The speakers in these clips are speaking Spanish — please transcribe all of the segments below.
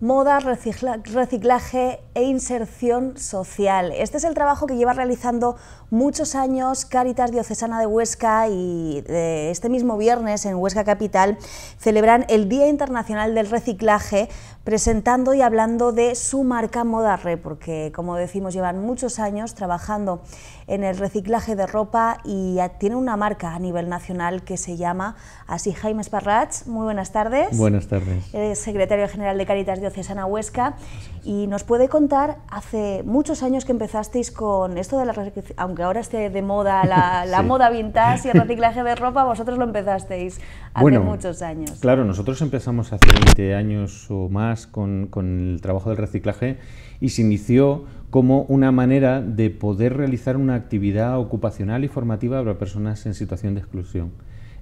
moda, reciclaje e inserción social. Este es el trabajo que lleva realizando muchos años Cáritas Diocesana de Huesca y eh, este mismo viernes en Huesca Capital celebran el Día Internacional del Reciclaje presentando y hablando de su marca Modarre, porque como decimos llevan muchos años trabajando en el reciclaje de ropa y tiene una marca a nivel nacional que se llama así Jaime Esparrats. Muy buenas tardes. Buenas tardes. Eres eh, secretario general de Caritas Diocesana Huesca y nos puede contar, hace muchos años que empezasteis con esto de la aunque ahora esté de moda la, moda vintage y el reciclaje de ropa, vosotros lo empezasteis hace muchos años. Claro, nosotros empezamos hace 20 años o más con, el trabajo del reciclaje y se inició como una manera de poder realizar una actividad ocupacional y formativa para personas en situación de exclusión.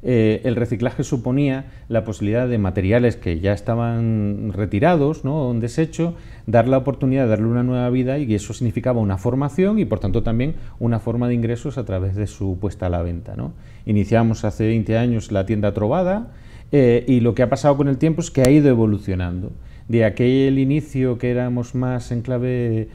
Eh, el reciclaje suponía la posibilidad de materiales que ya estaban retirados ¿no? o en desecho, dar la oportunidad de darle una nueva vida y eso significaba una formación y por tanto también una forma de ingresos a través de su puesta a la venta. ¿no? Iniciamos hace 20 años la tienda Trovada eh, y lo que ha pasado con el tiempo es que ha ido evolucionando de aquel inicio que éramos más en clave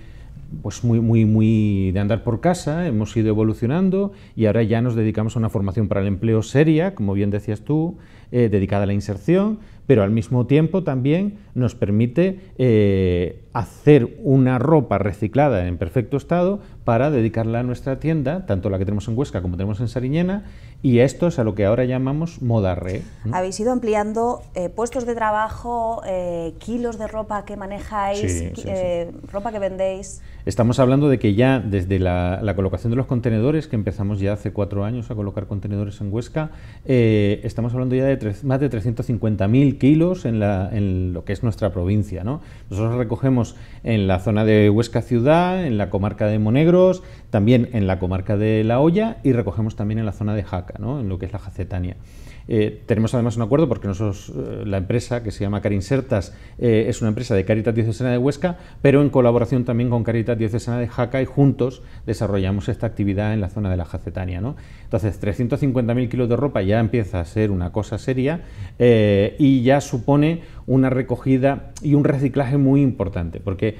pues muy, muy, muy de andar por casa, hemos ido evolucionando y ahora ya nos dedicamos a una formación para el empleo seria, como bien decías tú, eh, dedicada a la inserción, pero al mismo tiempo también nos permite eh, hacer una ropa reciclada en perfecto estado para dedicarla a nuestra tienda, tanto la que tenemos en Huesca como tenemos en Sariñena, y esto es a lo que ahora llamamos moda re. Habéis ido ampliando eh, puestos de trabajo, eh, kilos de ropa que manejáis, ropa que vendéis. Estamos hablando de que ya desde la, colocación de los contenedores, que empezamos ya hace cuatro años a colocar contenedores en Huesca, estamos hablando ya de más de 350.000 kilos en, lo que es nuestra provincia. ¿no? Nosotros recogemos en la zona de Huesca Ciudad, en la comarca de Monegros, también en la comarca de La Hoya y recogemos también en la zona de Jaca, en lo que es la Jacetania. Eh, tenemos además un acuerdo porque nosotros, eh, la empresa que se llama Carinsertas eh, es una empresa de Caritas Diocesana de Huesca, pero en colaboración también con Caritas Diocesana de Jaca y juntos desarrollamos esta actividad en la zona de la Jacetania. ¿no? Entonces, 350.000 kilos de ropa ya empieza a ser una cosa seria y ya supone una recogida y un reciclaje muy importante, porque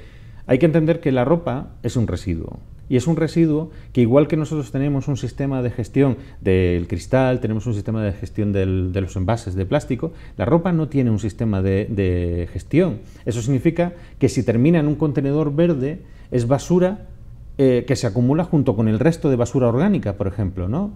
hay que entender que la ropa es un residuo. Y es un residuo que igual que nosotros tenemos un sistema de gestión del cristal, tenemos un sistema de gestión de los envases de plástico, la ropa no tiene un sistema de, gestión. Eso significa que si termina en un contenedor verde, es basura eh, que se acumula junto con el resto de basura orgánica, por ejemplo, ¿no?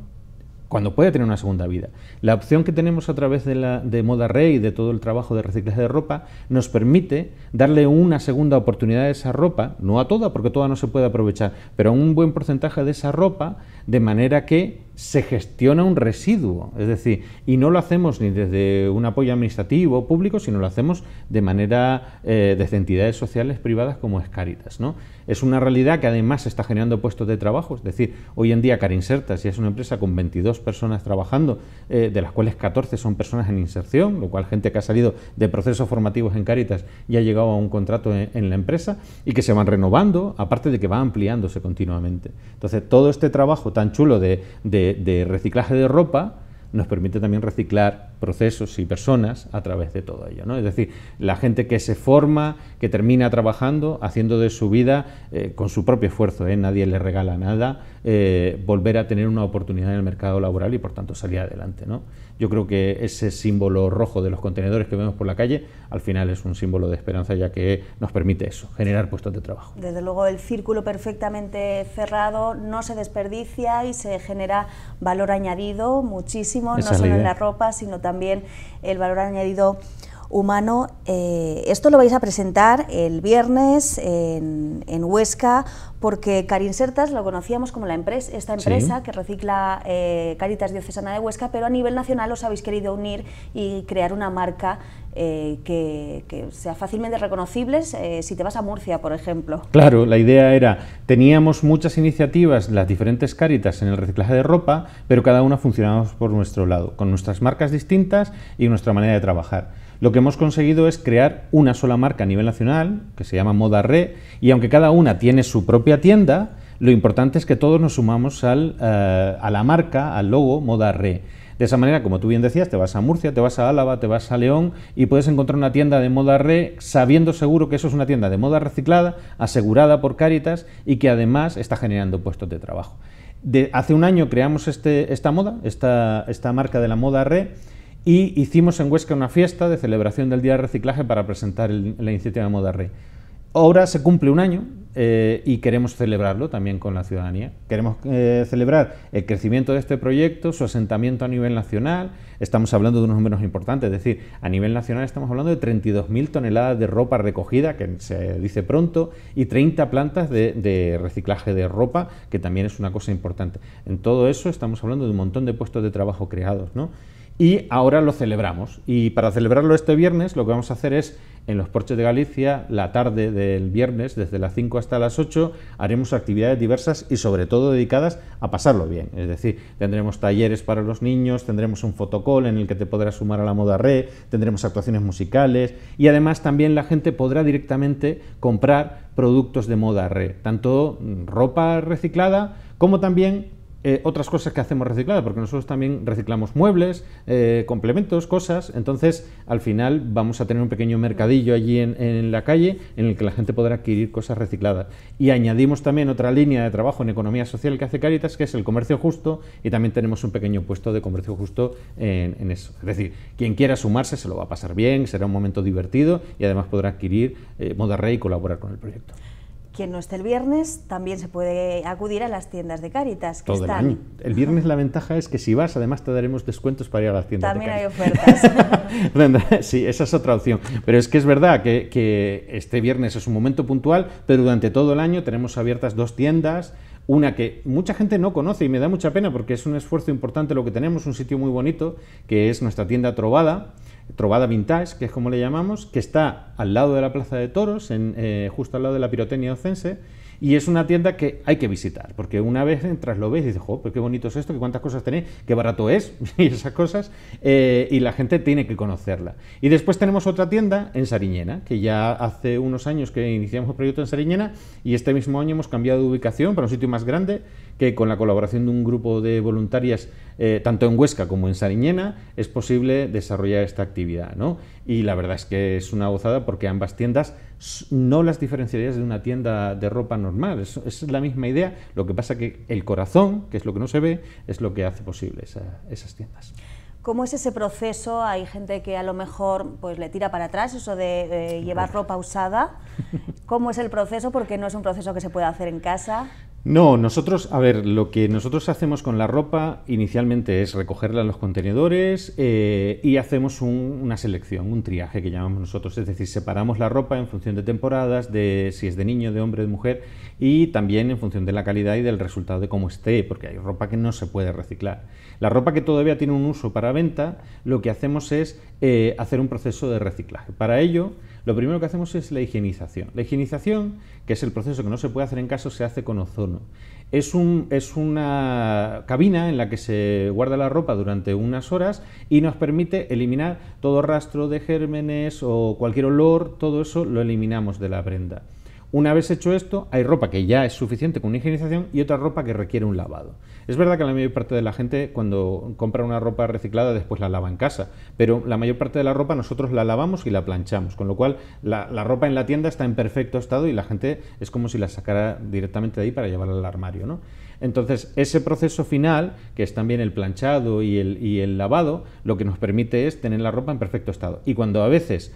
cuando puede tener una segunda vida. La opción que tenemos a través de, la, de Moda Rey y de todo el trabajo de reciclaje de ropa nos permite darle una segunda oportunidad a esa ropa, no a toda, porque toda no se puede aprovechar, pero a un buen porcentaje de esa ropa, de manera que se gestiona un residuo, es decir, y no lo hacemos ni desde un apoyo administrativo público, sino lo hacemos de manera eh, desde entidades sociales privadas como es Caritas. ¿no? Es una realidad que además está generando puestos de trabajo, es decir, hoy en día Carinsertas ya es una empresa con 22 personas trabajando, eh, de las cuales 14 son personas en inserción, lo cual gente que ha salido de procesos formativos en Caritas y ha llegado a un contrato en, la empresa y que se van renovando, aparte de que va ampliándose continuamente. Entonces, todo este trabajo tan chulo de de, reciclaje de ropa nos permite también reciclar procesos y personas a través de todo ello. ¿no? Es decir, la gente que se forma, que termina trabajando, haciendo de su vida, eh, con su propio esfuerzo, ¿eh? nadie le regala nada, eh, volver a tener una oportunidad en el mercado laboral y por tanto salir adelante. ¿no? Yo creo que ese símbolo rojo de los contenedores que vemos por la calle, al final es un símbolo de esperanza ya que nos permite eso, generar puestos de trabajo. Desde luego el círculo perfectamente cerrado no se desperdicia y se genera valor añadido muchísimo no solo en la ropa, sino también el valor añadido humano. Eh, esto lo vais a presentar el viernes en, en Huesca, porque Carinsertas lo conocíamos como la empresa, esta empresa que recicla eh, Caritas Diocesana de Huesca, pero a nivel nacional os habéis querido unir y crear una marca eh, que, que, sea fácilmente reconocible eh, si te vas a Murcia, por ejemplo. Claro, la idea era, teníamos muchas iniciativas, las diferentes Caritas en el reciclaje de ropa, pero cada una funcionábamos por nuestro lado, con nuestras marcas distintas y nuestra manera de trabajar lo que hemos conseguido es crear una sola marca a nivel nacional, que se llama Moda Re, y aunque cada una tiene su propia tienda, lo importante es que todos nos sumamos eh, a la marca, al logo Moda Re. De esa manera, como tú bien decías, te vas a Murcia, te vas a Álava, te vas a León y puedes encontrar una tienda de moda re sabiendo seguro que eso es una tienda de moda reciclada, asegurada por Cáritas y que además está generando puestos de trabajo. hace un año creamos este, esta moda, esta, esta marca de la moda re y hicimos en Huesca una fiesta de celebración del Día de Reciclaje para presentar la iniciativa de Moda Rey. Ahora se cumple un año eh, y queremos celebrarlo también con la ciudadanía. Queremos eh, celebrar el crecimiento de este proyecto, su asentamiento a nivel nacional. Estamos hablando de unos números importantes, es decir, a nivel nacional estamos hablando de 32.000 toneladas de ropa recogida, que se dice pronto, y 30 plantas de, de reciclaje de ropa, que también es una cosa importante. En todo eso estamos hablando de un montón de puestos de trabajo creados, ¿no? y ahora lo celebramos. Y para celebrarlo este viernes, lo que vamos a hacer es, en los Porches de Galicia, la tarde del viernes, desde las 5 hasta las 8, haremos actividades diversas y sobre todo dedicadas a pasarlo bien. Es decir, tendremos talleres para los niños, tendremos un fotocall en el que te podrás sumar a la moda red, tendremos actuaciones musicales y además también la gente podrá directamente comprar productos de moda red, tanto ropa reciclada como también eh, otras cosas que hacemos recicladas, porque nosotros también reciclamos muebles, eh, complementos, cosas. Entonces, al final vamos a tener un pequeño mercadillo allí en, la calle en el que la gente podrá adquirir cosas recicladas. Y añadimos también otra línea de trabajo en economía social que hace Caritas, que es el comercio justo, y también tenemos un pequeño puesto de comercio justo en, eso. Es decir, quien quiera sumarse se lo va a pasar bien, será un momento divertido y además podrá adquirir eh, Moda Rey y colaborar con el proyecto quien no esté el viernes también se puede acudir a las tiendas de caritas Que están. El, viernes la ventaja es que si vas, además te daremos descuentos para ir a las tiendas. También de Caritas. hay ofertas. sí, esa es otra opción. Pero es que es verdad que este viernes es un momento puntual, pero durante todo el año tenemos abiertas dos tiendas. Una que mucha gente no conoce y me da mucha pena porque es un esfuerzo importante lo que tenemos, un sitio muy bonito, que es nuestra tienda Trovada, Trovada Vintage, que es como le llamamos, que está al lado de la Plaza de Toros, en, eh, justo al lado de la pirotecnia ocense y es una tienda que hay que visitar, porque una vez entras, lo ves y dices, jo, pero qué bonito es esto, qué cuántas cosas tenéis, qué barato es, y esas cosas, eh, y la gente tiene que conocerla. Y después tenemos otra tienda en Sariñena, que ya hace unos años que iniciamos el proyecto en Sariñena, y este mismo año hemos cambiado de ubicación para un sitio más grande, que con la colaboración de un grupo de voluntarias, eh, tanto en Huesca como en Sariñena, es posible desarrollar esta actividad. ¿no? Y la verdad es que es una gozada porque ambas tiendas no las diferenciarías de una tienda de ropa normal, es, es la misma idea, lo que pasa que el corazón, que es lo que no se ve, es lo que hace posible esas tiendas. ¿Cómo es ese proceso? Hay gente que a lo mejor pues, le tira para atrás eso de llevar ropa usada. ¿Cómo es el proceso? Porque no es un proceso que se pueda hacer en casa. No, nosotros, a ver, lo que nosotros hacemos con la ropa inicialmente es recogerla en los contenedores eh, y hacemos una selección, un triaje que llamamos nosotros, es decir, separamos la ropa en función de temporadas, de si es de niño, de hombre, de mujer y también en función de la calidad y del resultado de cómo esté, porque hay ropa que no se puede reciclar. La ropa que todavía tiene un uso para venta, lo que hacemos es eh, hacer un proceso de reciclaje. Para ello, lo primero que hacemos es la higienización. La higienización, que es el proceso que no se puede hacer en casa, se hace con ozono. Es, es una cabina en la que se guarda la ropa durante unas horas y nos permite eliminar todo rastro de gérmenes o cualquier olor, todo eso lo eliminamos de la prenda. Una vez hecho esto, hay ropa que ya es suficiente con una higienización y otra ropa que requiere un lavado. Es verdad que la mayor parte de la gente cuando compra una ropa reciclada después la lava en casa, pero la mayor parte de la ropa nosotros la lavamos y la planchamos, con lo cual la, ropa en la tienda está en perfecto estado y la gente es como si la sacara directamente de ahí para llevarla al armario. ¿no? Entonces, ese proceso final, que es también el planchado y el, y el lavado, lo que nos permite es tener la ropa en perfecto estado. Y cuando a veces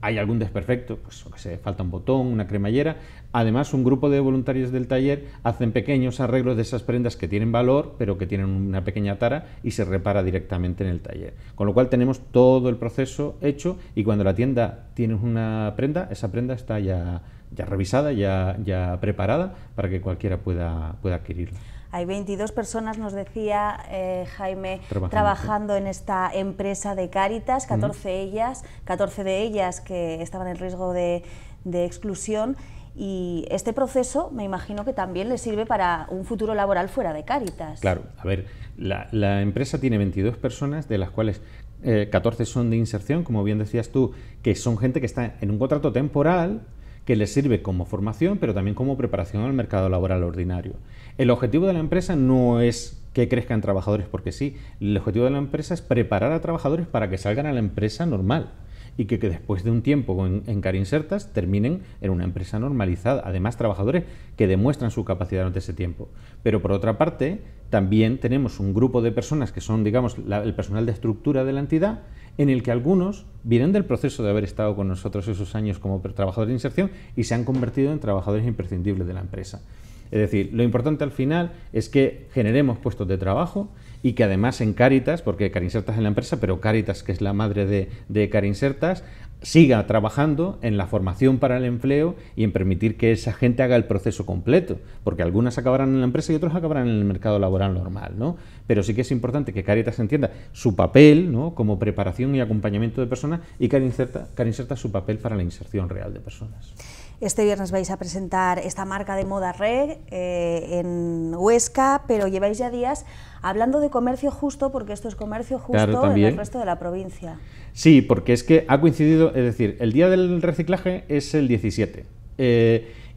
hay algún desperfecto, pues que se falta un botón, una cremallera. Además, un grupo de voluntarios del taller hacen pequeños arreglos de esas prendas que tienen valor, pero que tienen una pequeña tara y se repara directamente en el taller. Con lo cual tenemos todo el proceso hecho y cuando la tienda tiene una prenda, esa prenda está ya, revisada, ya, ya preparada para que cualquiera pueda adquirirla. Hay 22 personas, nos decía eh, Jaime, trabajando, en esta empresa de Cáritas, 14, ellas, 14 de ellas que estaban en riesgo de, exclusión. Y este proceso me imagino que también le sirve para un futuro laboral fuera de Cáritas. Claro, a ver, la, empresa tiene 22 personas, de las cuales 14 eh, son de inserción, como bien decías tú, que son gente que está en un contrato temporal, que les sirve como formación, pero también como preparación al mercado laboral ordinario. El objetivo de la empresa no es que crezcan trabajadores porque sí, el objetivo de la empresa es preparar a trabajadores para que salgan a la empresa normal y que, después de un tiempo en, Carinsertas terminen en una empresa normalizada. Además, trabajadores que demuestran su capacidad durante ese tiempo. Pero por otra parte, también tenemos un grupo de personas que son, digamos, el personal de estructura de la entidad en el que algunos vienen del proceso de haber estado con nosotros esos años como trabajadores de inserción y se han convertido en trabajadores imprescindibles de la empresa. Es decir, lo importante al final es que generemos puestos de trabajo y que además en Caritas, porque Carinsertas es la empresa, pero Caritas, que es la madre de, de Carinsertas, siga trabajando en la formación para el empleo y en permitir que esa gente haga el proceso completo, porque algunas acabarán en la empresa y otras acabarán en el mercado laboral normal, ¿no? Pero sí que es importante que Caritas entienda su papel, Como preparación y acompañamiento de personas y Carinserta, Carinserta su papel para la inserción real de personas. Este viernes vais a presentar esta marca de moda Reg eh, en Huesca, pero lleváis ya días hablando de comercio justo, porque esto es comercio justo en el resto de la provincia. Sí, porque es que ha coincidido, es decir, el día del reciclaje es el 17.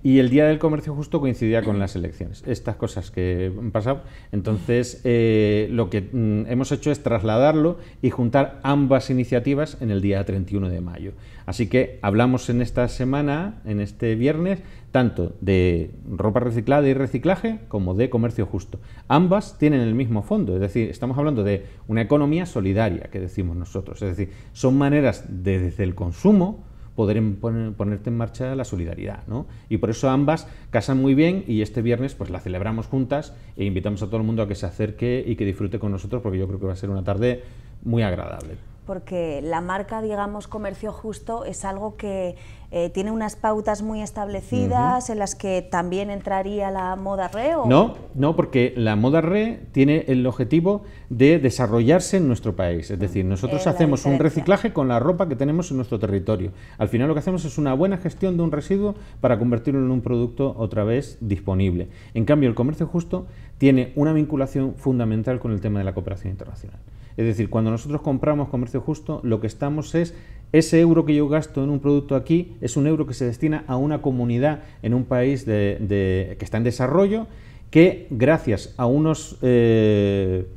Y el Día del Comercio justo coincidía con las elecciones. Estas cosas que han pasado. Entonces, eh, lo que mm, hemos hecho es trasladarlo y juntar ambas iniciativas en el día 31 de mayo. Así que hablamos en esta semana, en este viernes, tanto de ropa reciclada y reciclaje como de comercio justo. Ambas tienen el mismo fondo, es decir, estamos hablando de una economía solidaria, que decimos nosotros. Es decir, son maneras desde el consumo, poder poner, ponerte en marcha la solidaridad. ¿no? Y por eso ambas casan muy bien y este viernes pues la celebramos juntas e invitamos a todo el mundo a que se acerque y que disfrute con nosotros porque yo creo que va a ser una tarde muy agradable porque la marca, digamos, comercio justo es algo que eh, tiene unas pautas muy establecidas en las que también entraría la moda re. No, no, porque la moda re tiene el objetivo de desarrollarse en nuestro país. Es ah, decir, nosotros hacemos un reciclaje con la ropa que tenemos en nuestro territorio. Al final lo que hacemos es una buena gestión de un residuo para convertirlo en un producto otra vez disponible. En cambio, el comercio justo tiene una vinculación fundamental con el tema de la cooperación internacional. Es decir, cuando nosotros compramos comercio justo, lo que estamos es ese euro que yo gasto en un producto aquí es un euro que se destina a una comunidad en un país que está en desarrollo, que gracias a unos, eh,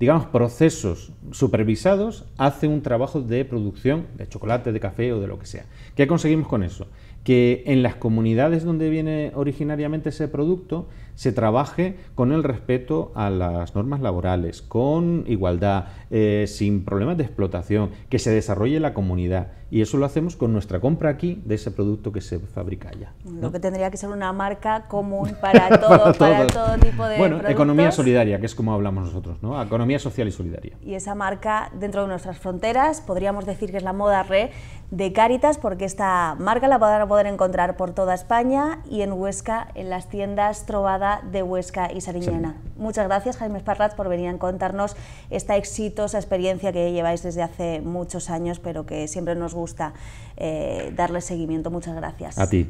digamos, procesos supervisados, hace un trabajo de producción de chocolate, de café o de lo que sea. ¿Qué conseguimos con eso? Que en las comunidades donde viene originariamente ese producto se trabaje con el respeto a las normas laborales, con igualdad, eh, sin problemas de explotación, que se desarrolle la comunidad. Y eso lo hacemos con nuestra compra aquí de ese producto que se fabrica allá. Lo que tendría que ser una marca común para todo, para, tipo de Bueno, economía solidaria, que es como hablamos nosotros, ¿no? Economía social y solidaria. Y esa marca dentro de nuestras fronteras, podríamos decir que es la moda re de Cáritas, porque esta marca la van a poder encontrar por toda España y en Huesca, en las tiendas trovadas de Huesca y Sariñena. Muchas gracias, Jaime Esparraz, por venir a contarnos esta exitosa experiencia que lleváis desde hace muchos años, pero que siempre nos gusta eh, darle seguimiento. Muchas gracias. A ti.